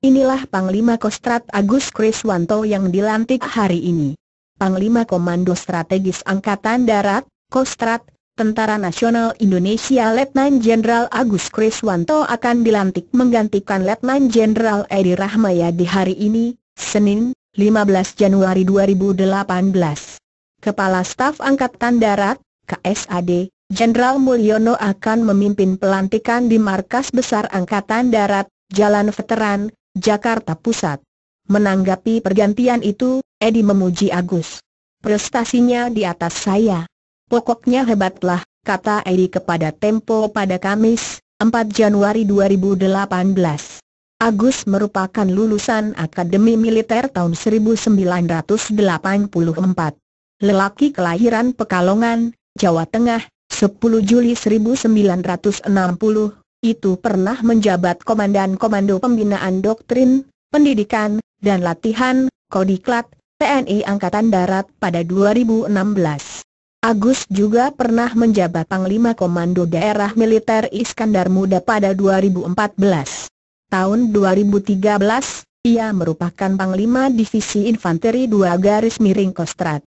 Inilah Panglima Kostrat Agus Kriswanto yang dilantik hari ini. Panglima Komando Strategis Angkatan Darat, Kostrat, Tentara Nasional Indonesia Letnan Jenderal Agus Kriswanto akan dilantik menggantikan Letnan Jenderal Edi Rahmayadi hari ini, Senin, 15 Januari 2018. Kepala Staf Angkatan Darat, KSAD, Jenderal Mulyono akan memimpin pelantikan di Markas Besar Angkatan Darat, Jalan Veteran, Jakarta Pusat. Menanggapi pergantian itu, Edi memuji Agus. Prestasinya di atas saya. Pokoknya hebatlah, kata Edi kepada Tempo pada Kamis, 4 Januari 2018. Agus merupakan lulusan Akademi Militer tahun 1984. Lelaki kelahiran Pekalongan, Jawa Tengah, 10 Juli 1960, itu pernah menjabat Komandan Komando Pembinaan Doktrin, Pendidikan, dan Latihan, Kodiklat, TNI Angkatan Darat pada 2016. Agus juga pernah menjabat Panglima Komando Daerah Militer Iskandar Muda pada 2014. Tahun 2013, ia merupakan Panglima Divisi Infanteri 2 Garis Miring Kostrad.